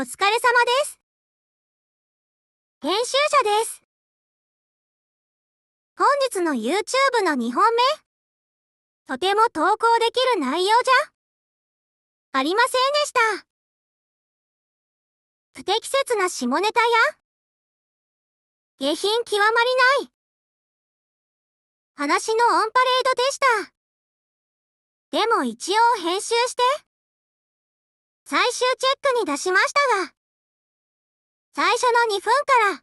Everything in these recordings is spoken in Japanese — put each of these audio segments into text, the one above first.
お疲れ様です。編集者です。本日の YouTube の2本目。とても投稿できる内容じゃありませんでした。不適切な下ネタや、下品極まりない、話のオンパレードでした。でも一応編集して。最終チェックに出しましたが、最初の2分から、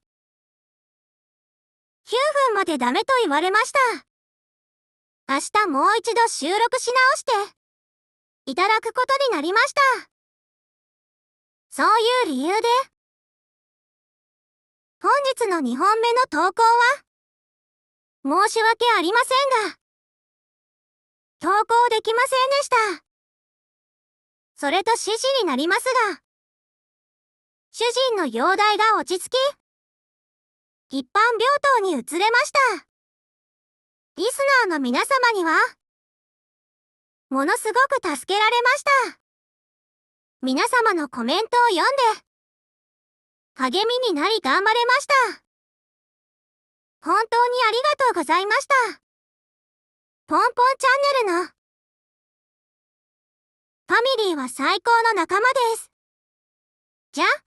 9分までダメと言われました。明日もう一度収録し直して、いただくことになりました。そういう理由で、本日の2本目の投稿は、申し訳ありませんが、投稿できませんでした。それと指示になりますが、主人の容体が落ち着き、一般病棟に移れました。リスナーの皆様には、ものすごく助けられました。皆様のコメントを読んで、励みになり頑張れました。本当にありがとうございました。ポンポンチャンネルのファミリーは最高の仲間です。じゃあ。